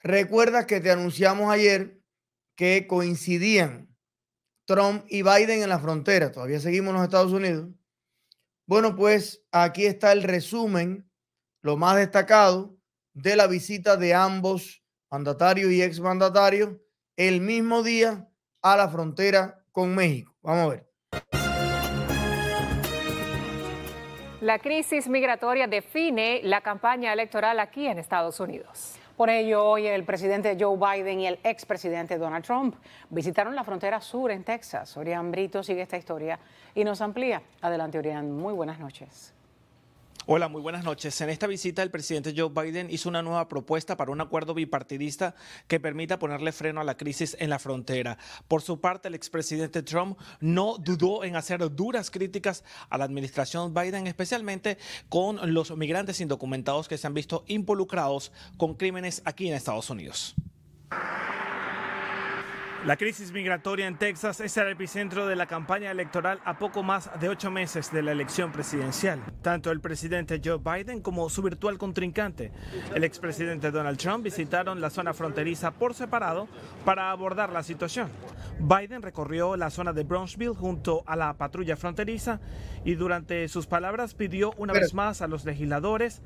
Recuerdas que te anunciamos ayer que coincidían Trump y Biden en la frontera. Todavía seguimos en los Estados Unidos. Bueno, pues aquí está el resumen, lo más destacado de la visita de ambos, mandatarios y exmandatarios, el mismo día a la frontera con México. Vamos a ver. La crisis migratoria define la campaña electoral aquí en Estados Unidos. Por ello, hoy el presidente Joe Biden y el expresidente Donald Trump visitaron la frontera sur en Texas. Orián Brito sigue esta historia y nos amplía. Adelante, Orián. Muy buenas noches. Hola, muy buenas noches. En esta visita el presidente Joe Biden hizo una nueva propuesta para un acuerdo bipartidista que permita ponerle freno a la crisis en la frontera. Por su parte, el expresidente Trump no dudó en hacer duras críticas a la administración Biden, especialmente con los migrantes indocumentados que se han visto involucrados con crímenes aquí en Estados Unidos. La crisis migratoria en Texas es el epicentro de la campaña electoral a poco más de ocho meses de la elección presidencial. Tanto el presidente Joe Biden como su virtual contrincante, el expresidente Donald Trump, visitaron la zona fronteriza por separado para abordar la situación. Biden recorrió la zona de Brownsville junto a la patrulla fronteriza y durante sus palabras pidió una vez más a los legisladores.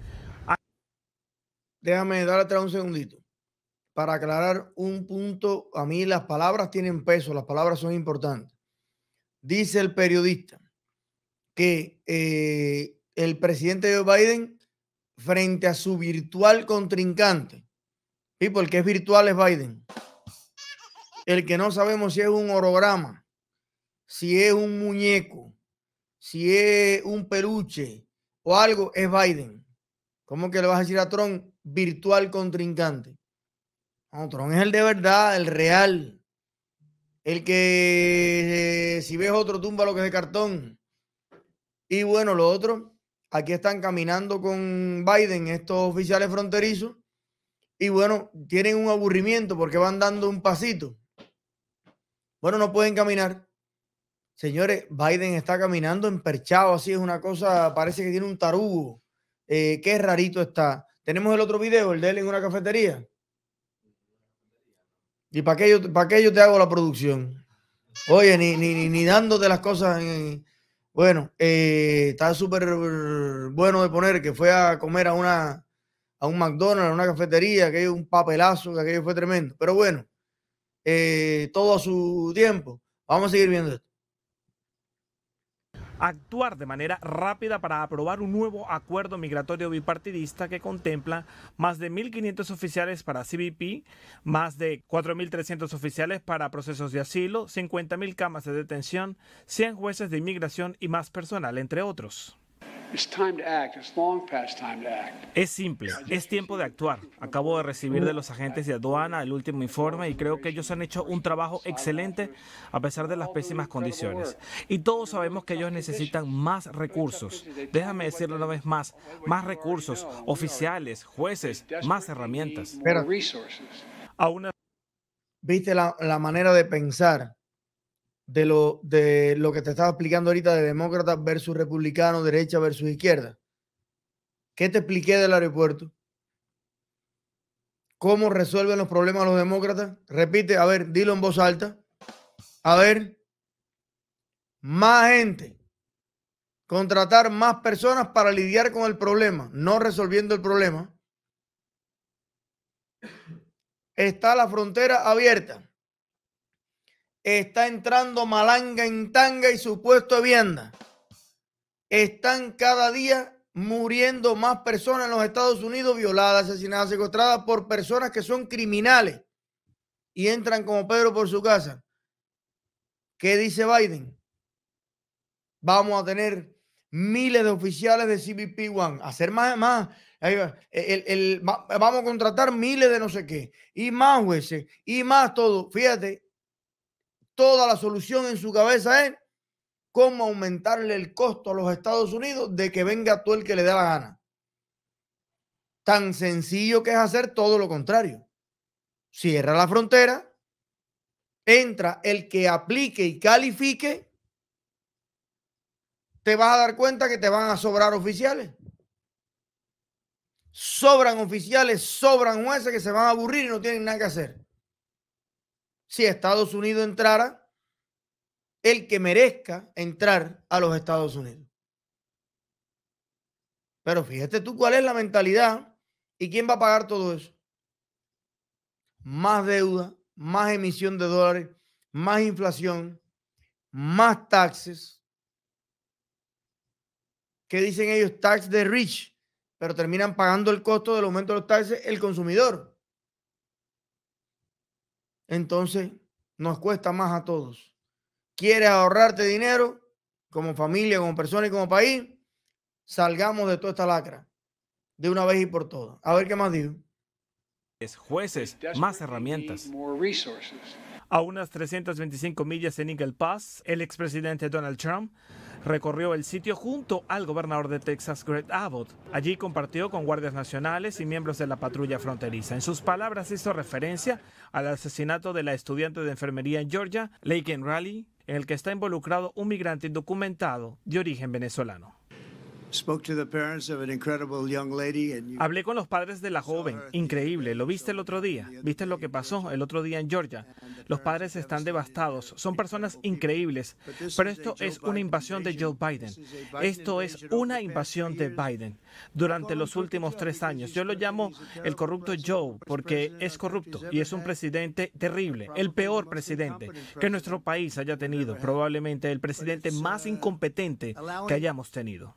Déjame dar atrás un segundito para aclarar un punto, a mí las palabras tienen peso, las palabras son importantes. Dice el periodista que eh, el presidente Joe Biden, frente a su virtual contrincante, y el que es virtual es Biden, el que no sabemos si es un orograma, si es un muñeco, si es un peluche o algo, es Biden. ¿Cómo que le vas a decir a Trump virtual contrincante? No, Tron es el de verdad, el real. El que eh, si ves otro tumba lo que es de cartón. Y bueno, lo otro, aquí están caminando con Biden estos oficiales fronterizos. Y bueno, tienen un aburrimiento porque van dando un pasito. Bueno, no pueden caminar. Señores, Biden está caminando emperchado, así es una cosa, parece que tiene un tarugo. Eh, qué rarito está. Tenemos el otro video, el de él en una cafetería. ¿Y para qué, yo, para yo te hago la producción? Oye, ni, ni, dándote las cosas. En, bueno, eh, está súper bueno de poner que fue a comer a una a un McDonald's, a una cafetería, que hay un papelazo, que aquello fue tremendo. Pero bueno, eh, todo a su tiempo. Vamos a seguir viendo esto actuar de manera rápida para aprobar un nuevo acuerdo migratorio bipartidista que contempla más de 1.500 oficiales para CBP, más de 4.300 oficiales para procesos de asilo, 50.000 camas de detención, 100 jueces de inmigración y más personal, entre otros. Es simple, es tiempo de actuar. Acabo de recibir de los agentes de aduana el último informe y creo que ellos han hecho un trabajo excelente a pesar de las pésimas condiciones. Y todos sabemos que ellos necesitan más recursos. Déjame decirlo una vez más, más recursos, oficiales, jueces, más herramientas. Pero, ¿Viste la, la manera de pensar? de lo, de lo que te estaba explicando ahorita de demócratas versus republicano, derecha versus izquierda. ¿Qué te expliqué del aeropuerto? ¿Cómo resuelven los problemas los demócratas? Repite, a ver, dilo en voz alta. A ver, más gente, contratar más personas para lidiar con el problema, no resolviendo el problema. Está la frontera abierta está entrando malanga en tanga y su puesto de vianda. Están cada día muriendo más personas en los Estados Unidos violadas, asesinadas, secuestradas por personas que son criminales y entran como Pedro por su casa. ¿Qué dice Biden? Vamos a tener miles de oficiales de cbp One, hacer más, más, el, vamos a contratar miles de no sé qué, y más jueces, y más todo. Fíjate, toda la solución en su cabeza es cómo aumentarle el costo a los Estados Unidos de que venga tú el que le dé la gana. Tan sencillo que es hacer todo lo contrario. Cierra la frontera, entra el que aplique y califique, te vas a dar cuenta que te van a sobrar oficiales. Sobran oficiales, sobran jueces que se van a aburrir y no tienen nada que hacer si Estados Unidos entrara el que merezca entrar a los Estados Unidos. Pero fíjate tú cuál es la mentalidad y quién va a pagar todo eso. Más deuda, más emisión de dólares, más inflación, más taxes. ¿Qué dicen ellos? Tax de rich, pero terminan pagando el costo del aumento de los taxes el consumidor entonces nos cuesta más a todos. ¿Quieres ahorrarte dinero como familia, como persona y como país? Salgamos de toda esta lacra de una vez y por todas. A ver qué más digo. Es jueces, más herramientas a unas 325 millas en Eagle Pass, el expresidente Donald Trump recorrió el sitio junto al gobernador de Texas, Greg Abbott. Allí compartió con guardias nacionales y miembros de la patrulla fronteriza. En sus palabras hizo referencia al asesinato de la estudiante de enfermería en Georgia, Laken Raleigh, en el que está involucrado un migrante indocumentado de origen venezolano. Hablé con los padres de la joven, increíble, lo viste el otro día, viste lo que pasó el otro día en Georgia. Los padres están devastados, son personas increíbles, pero esto es una invasión de Joe Biden. Esto es una invasión de Biden durante los últimos tres años. Yo lo llamo el corrupto Joe porque es corrupto y es un presidente terrible, el peor presidente que nuestro país haya tenido, probablemente el presidente más incompetente que hayamos tenido.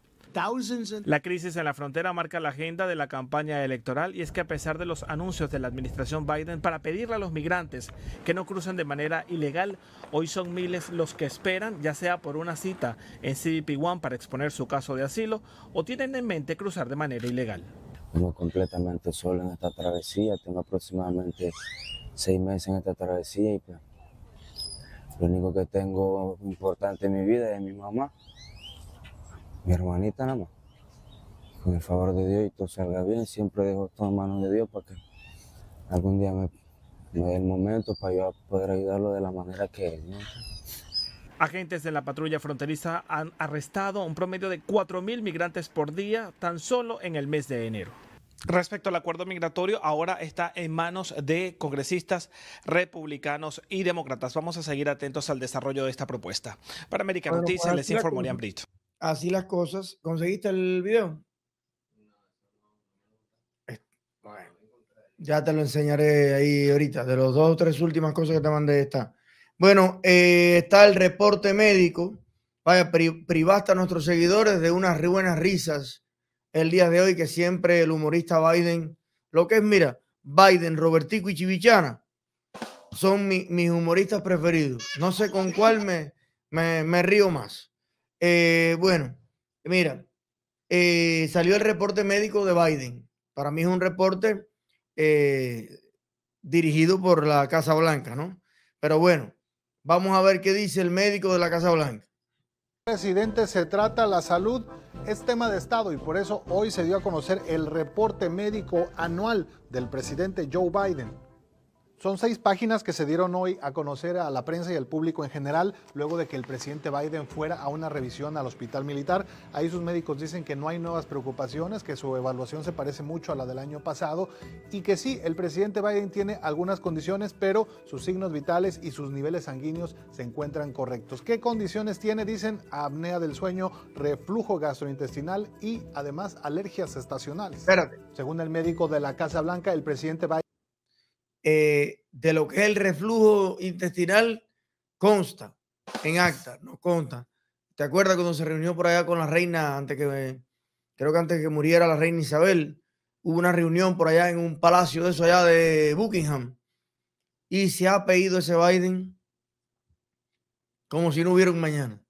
La crisis en la frontera marca la agenda de la campaña electoral y es que a pesar de los anuncios de la administración Biden para pedirle a los migrantes que no crucen de manera ilegal, hoy son miles los que esperan, ya sea por una cita en cdp One para exponer su caso de asilo o tienen en mente cruzar de manera ilegal. Estamos completamente solo en esta travesía, tengo aproximadamente seis meses en esta travesía y pues, lo único que tengo importante en mi vida es mi mamá mi hermanita nada más. Con el favor de Dios y todo salga bien, siempre dejo todo en manos de Dios para que algún día me, me dé el momento para yo poder ayudarlo de la manera que él. Agentes de la patrulla fronteriza han arrestado un promedio de 4.000 migrantes por día tan solo en el mes de enero. Respecto al acuerdo migratorio, ahora está en manos de congresistas republicanos y demócratas. Vamos a seguir atentos al desarrollo de esta propuesta. Para América Noticias, les informo Liam Brito así las cosas. ¿Conseguiste el video? Bueno, ya te lo enseñaré ahí ahorita, de las dos o tres últimas cosas que te mandé está. Bueno, eh, está el reporte médico. Vaya, privaste a nuestros seguidores de unas buenas risas el día de hoy que siempre el humorista Biden, lo que es, mira, Biden, Robertico y Chivichana son mis humoristas preferidos. No sé con cuál me, me, me río más. Eh, bueno, mira, eh, salió el reporte médico de Biden. Para mí es un reporte eh, dirigido por la Casa Blanca, ¿no? Pero bueno, vamos a ver qué dice el médico de la Casa Blanca. Presidente, se trata la salud, es tema de Estado y por eso hoy se dio a conocer el reporte médico anual del presidente Joe Biden. Son seis páginas que se dieron hoy a conocer a la prensa y al público en general, luego de que el presidente Biden fuera a una revisión al hospital militar. Ahí sus médicos dicen que no hay nuevas preocupaciones, que su evaluación se parece mucho a la del año pasado y que sí, el presidente Biden tiene algunas condiciones, pero sus signos vitales y sus niveles sanguíneos se encuentran correctos. ¿Qué condiciones tiene? Dicen apnea del sueño, reflujo gastrointestinal y además alergias estacionales. Espérate. Según el médico de la Casa Blanca, el presidente Biden eh, de lo que es el reflujo intestinal consta en acta, no consta. ¿Te acuerdas cuando se reunió por allá con la reina, antes que, creo que antes que muriera la reina Isabel, hubo una reunión por allá en un palacio de eso allá de Buckingham? Y se ha pedido ese Biden como si no hubiera un mañana.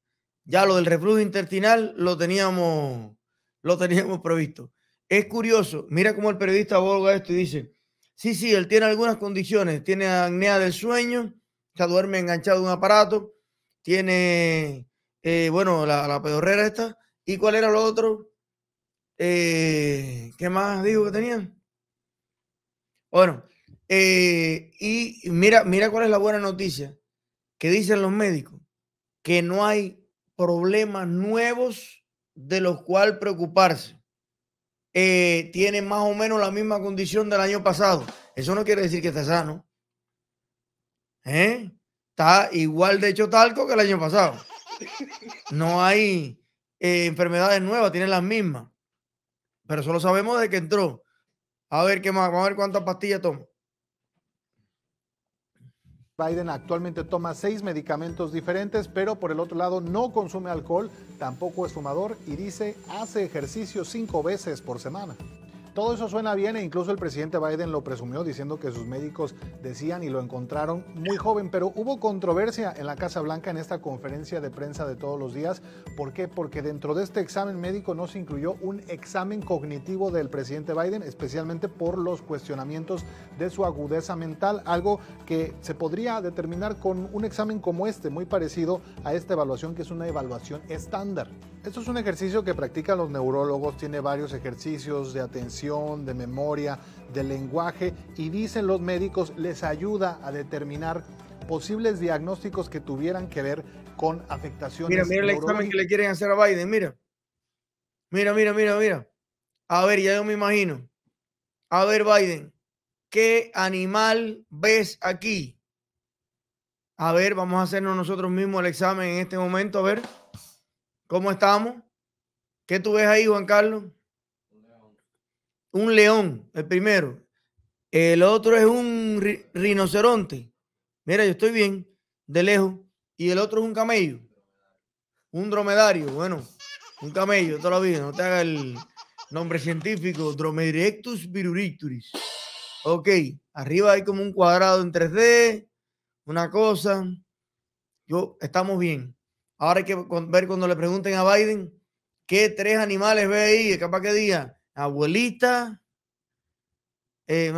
Ya lo del reflujo intestinal lo teníamos, lo teníamos previsto. Es curioso, mira cómo el periodista aboga esto y dice, Sí, sí, él tiene algunas condiciones. Tiene apnea del sueño, está duerme enganchado a un aparato, tiene, eh, bueno, la, pedorrera esta. ¿Y cuál era lo otro? Eh, ¿Qué más digo que tenía? Bueno, eh, y mira, mira cuál es la buena noticia que dicen los médicos, que no hay problemas nuevos de los cuales preocuparse. Eh, tiene más o menos la misma condición del año pasado. Eso no quiere decir que esté sano. ¿Eh? Está igual de hecho talco que el año pasado. No hay eh, enfermedades nuevas, tiene las mismas. Pero solo sabemos de que entró. A ver qué más, a ver cuántas pastillas toma. Biden actualmente toma seis medicamentos diferentes, pero por el otro lado no consume alcohol, tampoco es fumador y dice hace ejercicio cinco veces por semana. Todo eso suena bien e incluso el presidente Biden lo presumió diciendo que sus médicos decían y lo encontraron muy joven, pero hubo controversia en la Casa Blanca en esta conferencia de prensa de todos los días. ¿Por qué? Porque dentro de este examen médico no se incluyó un examen cognitivo del presidente Biden, especialmente por los cuestionamientos de su agudeza mental, algo que se podría determinar con un examen como este, muy parecido a esta evaluación que es una evaluación estándar. Esto es un ejercicio que practican los neurólogos, tiene varios ejercicios de atención de memoria, de lenguaje y dicen los médicos les ayuda a determinar posibles diagnósticos que tuvieran que ver con afectaciones. Mira, mira el examen que le quieren hacer a Biden, mira. Mira, mira, mira, mira. A ver, ya yo me imagino. A ver, Biden, ¿qué animal ves aquí? A ver, vamos a hacernos nosotros mismos el examen en este momento, a ver cómo estamos. ¿Qué tú ves ahí, Juan Carlos? un león, el primero. El otro es un rinoceronte. Mira, yo estoy bien, de lejos. Y el otro es un camello. Un dromedario, bueno, un camello, todavía No te haga el nombre científico, Dromedirectus viruricturis. Ok, arriba hay como un cuadrado en 3D, una cosa. Yo, estamos bien. Ahora hay que ver cuando le pregunten a Biden qué tres animales ve ahí, capaz que diga abuelita. Eh,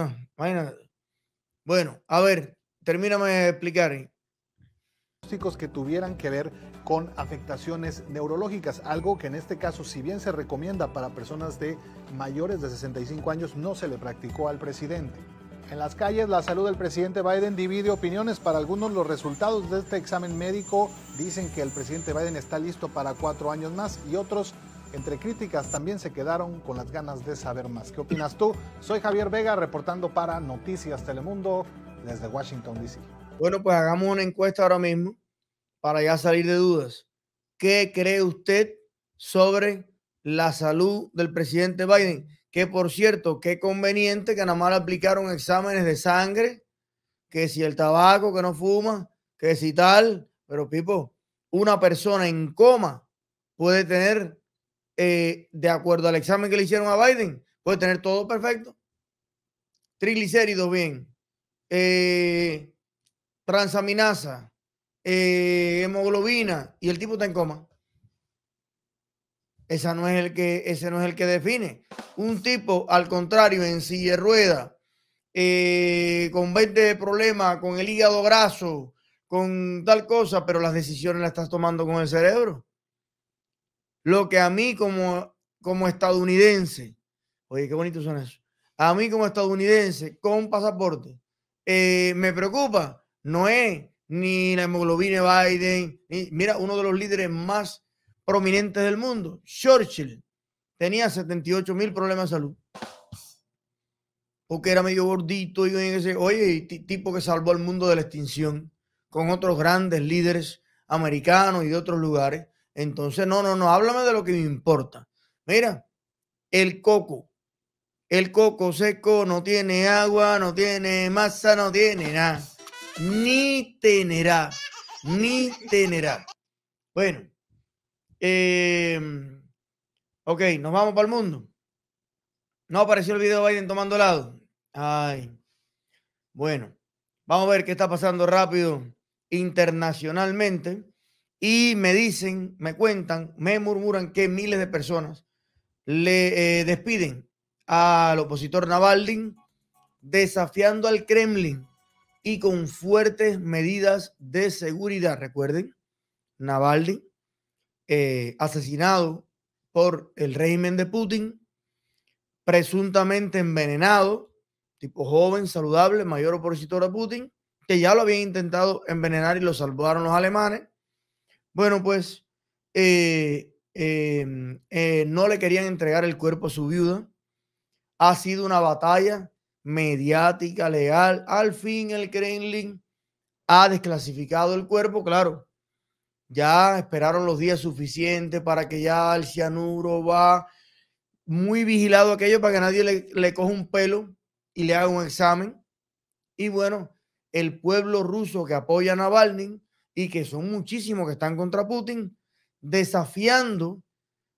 bueno, a ver, termíname de explicar eh. que tuvieran que ver con afectaciones neurológicas, algo que en este caso, si bien se recomienda para personas de mayores de 65 años, no se le practicó al presidente. En las calles, la salud del presidente Biden divide opiniones. Para algunos, los resultados de este examen médico dicen que el presidente Biden está listo para cuatro años más y otros entre críticas también se quedaron con las ganas de saber más. ¿Qué opinas tú? Soy Javier Vega reportando para Noticias Telemundo desde Washington, D.C. Bueno, pues hagamos una encuesta ahora mismo para ya salir de dudas. ¿Qué cree usted sobre la salud del presidente Biden? Que por cierto, qué conveniente que nada más le aplicaron exámenes de sangre, que si el tabaco, que no fuma, que si tal, pero Pipo, una persona en coma puede tener eh, de acuerdo al examen que le hicieron a Biden, puede tener todo perfecto. Triglicéridos bien, eh, transaminasa, eh, hemoglobina, y el tipo está en coma. Esa no es el que, ese no es el que define. Un tipo, al contrario, en silla de rueda, con 20 problemas, con el hígado graso, con tal cosa, pero las decisiones las estás tomando con el cerebro. Lo que a mí como, como estadounidense, oye, qué bonito son eso, a mí como estadounidense con pasaporte, eh, me preocupa, no es ni la hemoglobina Biden, ni, mira, uno de los líderes más prominentes del mundo, Churchill, tenía 78 mil problemas de salud. Porque era medio gordito y ese, oye, tipo que salvó al mundo de la extinción con otros grandes líderes americanos y de otros lugares. Entonces, no, no, no, háblame de lo que me importa. Mira, el coco. El coco seco no tiene agua, no tiene masa, no tiene nada. Ni tenerá, ni tenerá. Bueno, em, ok, nos vamos para el mundo. No apareció el video de Biden tomando helado. Ay, bueno, vamos a ver qué está pasando rápido internacionalmente y me dicen, me cuentan, me murmuran que miles de personas le eh, despiden al opositor Navalny desafiando al Kremlin y con fuertes medidas de seguridad. Recuerden, Navalny eh, asesinado por el régimen de Putin, presuntamente envenenado, tipo joven, saludable, mayor opositor a Putin, que ya lo habían intentado envenenar y lo salvaron los alemanes bueno, pues eh, em, eh, no le querían entregar el cuerpo a su viuda. Ha sido una batalla mediática, legal. Al fin el Kremlin ha desclasificado el cuerpo, claro. Ya esperaron los días suficientes para que ya el cianuro va muy vigilado aquello para que nadie le, le coja un pelo y le haga un examen. Y bueno, el pueblo ruso que apoya a Navalny y que son muchísimos que están contra Putin, desafiando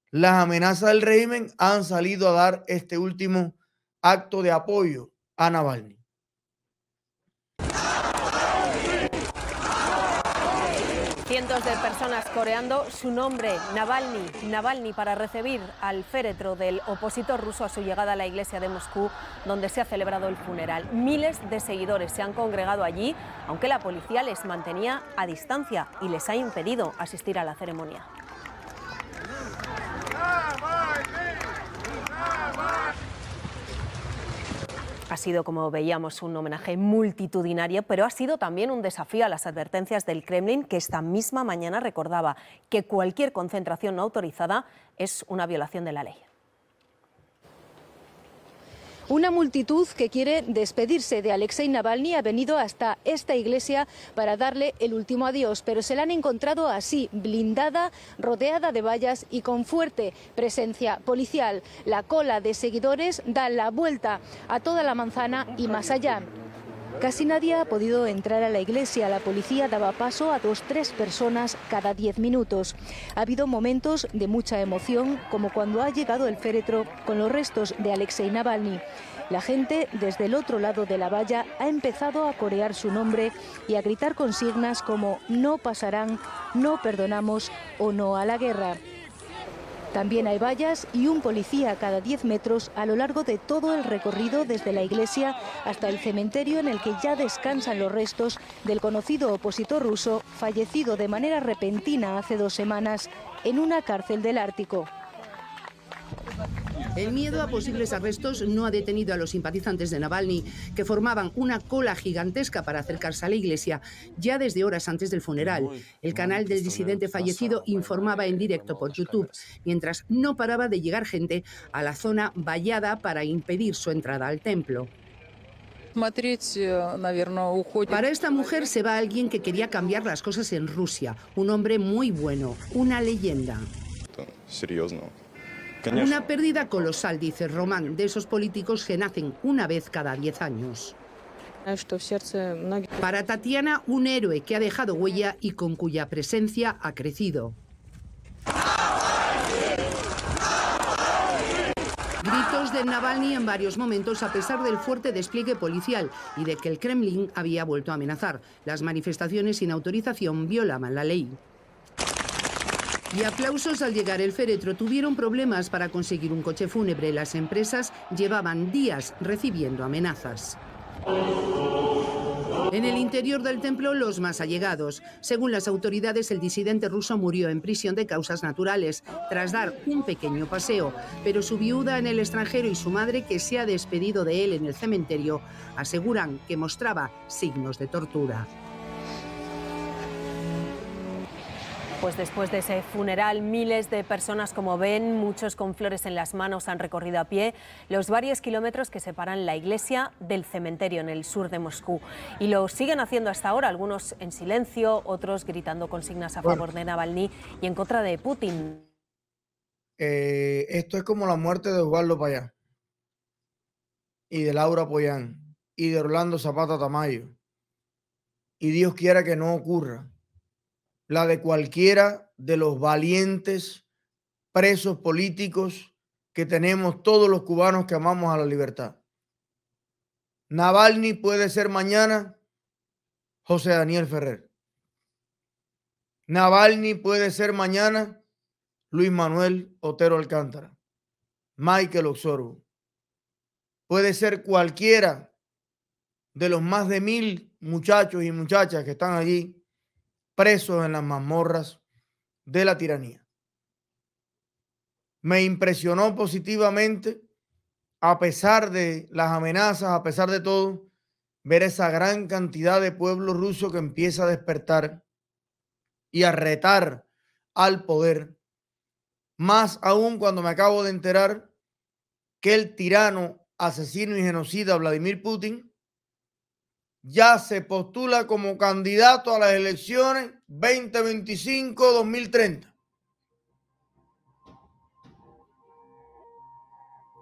las amenazas del régimen, han salido a dar este último acto de apoyo a Navalny. Cientos de personas coreando su nombre, Navalny, Navalny, para recibir al féretro del opositor ruso a su llegada a la iglesia de Moscú, donde se ha celebrado el funeral. Miles de seguidores se han congregado allí, aunque la policía les mantenía a distancia y les ha impedido asistir a la ceremonia. Ha sido, como veíamos, un homenaje multitudinario, pero ha sido también un desafío a las advertencias del Kremlin, que esta misma mañana recordaba que cualquier concentración no autorizada es una violación de la ley. Una multitud que quiere despedirse de Alexei Navalny ha venido hasta esta iglesia para darle el último adiós, pero se la han encontrado así, blindada, rodeada de vallas y con fuerte presencia policial. La cola de seguidores da la vuelta a toda la manzana y más allá. Casi nadie ha podido entrar a la iglesia. La policía daba paso a dos, tres personas cada diez minutos. Ha habido momentos de mucha emoción, como cuando ha llegado el féretro con los restos de Alexei Navalny. La gente desde el otro lado de la valla ha empezado a corear su nombre y a gritar consignas como no pasarán, no perdonamos o no a la guerra. También hay vallas y un policía cada 10 metros a lo largo de todo el recorrido desde la iglesia hasta el cementerio en el que ya descansan los restos del conocido opositor ruso fallecido de manera repentina hace dos semanas en una cárcel del Ártico. El miedo a posibles arrestos no ha detenido a los simpatizantes de Navalny, que formaban una cola gigantesca para acercarse a la iglesia ya desde horas antes del funeral. El canal del disidente fallecido informaba en directo por YouTube, mientras no paraba de llegar gente a la zona vallada para impedir su entrada al templo. Para esta mujer se va alguien que quería cambiar las cosas en Rusia, un hombre muy bueno, una leyenda. Una pérdida colosal, dice Román, de esos políticos que nacen una vez cada diez años. Para Tatiana, un héroe que ha dejado huella y con cuya presencia ha crecido. Gritos de Navalny en varios momentos a pesar del fuerte despliegue policial y de que el Kremlin había vuelto a amenazar. Las manifestaciones sin autorización violaban la ley y aplausos al llegar el féretro. Tuvieron problemas para conseguir un coche fúnebre. Las empresas llevaban días recibiendo amenazas. En el interior del templo, los más allegados. Según las autoridades, el disidente ruso murió en prisión de causas naturales, tras dar un pequeño paseo. Pero su viuda en el extranjero y su madre, que se ha despedido de él en el cementerio, aseguran que mostraba signos de tortura. Pues después de ese funeral, miles de personas, como ven, muchos con flores en las manos, han recorrido a pie los varios kilómetros que separan la iglesia del cementerio en el sur de Moscú. Y lo siguen haciendo hasta ahora, algunos en silencio, otros gritando consignas a favor de Navalny y en contra de Putin. Eh, esto es como la muerte de Osvaldo Payá y de Laura Poyán y de Orlando Zapata Tamayo. Y Dios quiera que no ocurra la de cualquiera de los valientes presos políticos que tenemos todos los cubanos que amamos a la libertad. Navalny puede ser mañana José Daniel Ferrer. Navalny puede ser mañana Luis Manuel Otero Alcántara, Michael Osorbo. Puede ser cualquiera de los más de mil muchachos y muchachas que están allí presos en las mazmorras de la tiranía. Me impresionó positivamente, a pesar de las amenazas, a pesar de todo, ver esa gran cantidad de pueblo ruso que empieza a despertar y a retar al poder. Más aún cuando me acabo de enterar que el tirano, asesino y genocida Vladimir Putin ya se postula como candidato a las elecciones 2025-2030.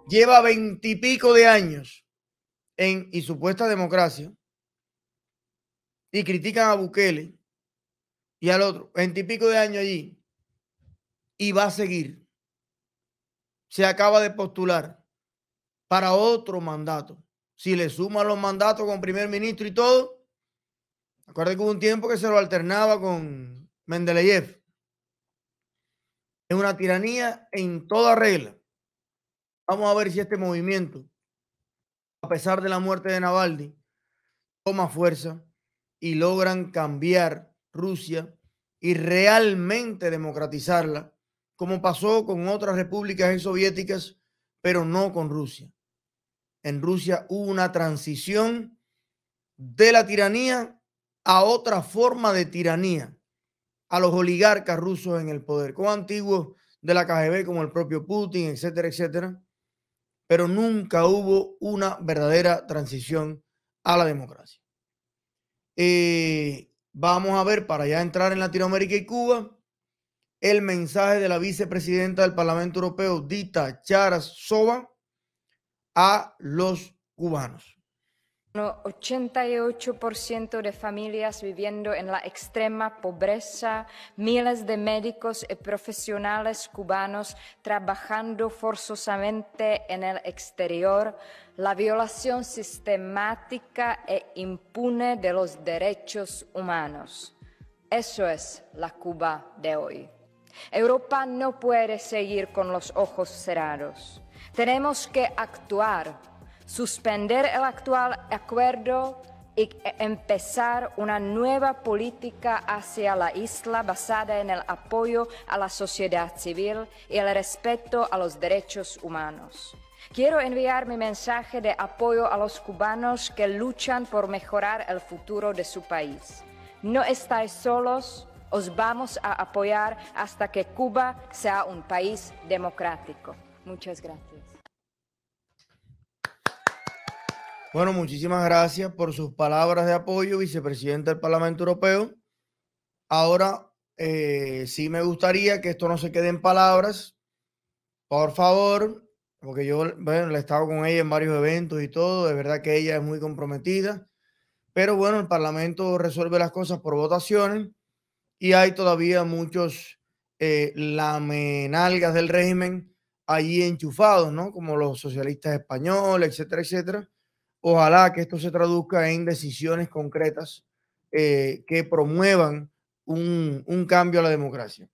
Lleva veintipico de años en y supuesta democracia y critican a Bukele y al otro, veintipico de años allí y va a seguir. Se acaba de postular para otro mandato si le suma los mandatos con primer ministro y todo, acuérdense que hubo un tiempo que se lo alternaba con Mendeleev. Es una tiranía en toda regla. Vamos a ver si este movimiento, a pesar de la muerte de Navalny, toma fuerza y logran cambiar Rusia y realmente democratizarla, como pasó con otras repúblicas soviéticas, pero no con Rusia en Rusia hubo una transición de la tiranía a otra forma de tiranía, a los oligarcas rusos en el poder, como antiguos de la KGB como el propio Putin, etcétera, etcétera. Pero nunca hubo una verdadera transición a la democracia. Eh, vamos a ver, para ya entrar en Latinoamérica y Cuba, el mensaje de la vicepresidenta del Parlamento Europeo, Dita Soba a los cubanos. 88% de familias viviendo en la extrema pobreza, miles de médicos y profesionales cubanos trabajando forzosamente en el exterior, la violación sistemática e impune de los derechos humanos. Eso es la Cuba de hoy. Europa no puede seguir con los ojos cerrados. Tenemos que actuar, suspender el actual acuerdo y empezar una nueva política hacia la isla basada en el apoyo a la sociedad civil y el respeto a los derechos humanos. Quiero enviar mi mensaje de apoyo a los cubanos que luchan por mejorar el futuro de su país. No estáis solos, os vamos a apoyar hasta que Cuba sea un país democrático. Muchas gracias. Bueno, muchísimas gracias por sus palabras de apoyo, vicepresidente del Parlamento Europeo. Ahora, eh, sí me gustaría que esto no se quede en palabras. Por favor, porque yo bueno, he estado con ella en varios eventos y todo, de verdad que ella es muy comprometida, pero bueno, el Parlamento resuelve las cosas por votaciones y hay todavía muchos eh, lamenalgas del régimen ahí enchufados, ¿no? Como los socialistas españoles, etcétera, etcétera. Ojalá que esto se traduzca en decisiones concretas eh, que promuevan un cambio a la democracia.